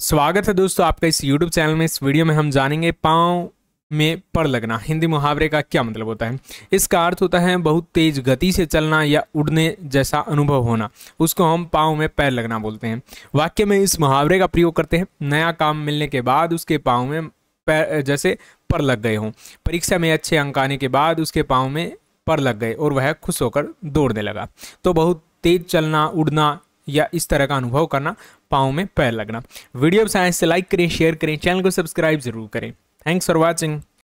स्वागत है दोस्तों आपका इस YouTube चैनल में इस वीडियो में हम जानेंगे पाँव में पर लगना हिंदी मुहावरे का क्या मतलब होता है इसका अर्थ होता है बहुत तेज गति से चलना या उड़ने जैसा अनुभव होना उसको हम पाँव में पैर लगना बोलते हैं वाक्य में इस मुहावरे का प्रयोग करते हैं नया काम मिलने के बाद उसके पाँव में पैर जैसे पर लग गए हों परीक्षा में अच्छे अंक आने के बाद उसके पाँव में पर लग गए और वह खुश होकर दौड़ने लगा तो बहुत तेज चलना उड़ना या इस तरह का अनुभव करना पाँव में पैर लगना वीडियो साइंस से तो लाइक करें शेयर करें चैनल को सब्सक्राइब जरूर करें थैंक्स फॉर वॉचिंग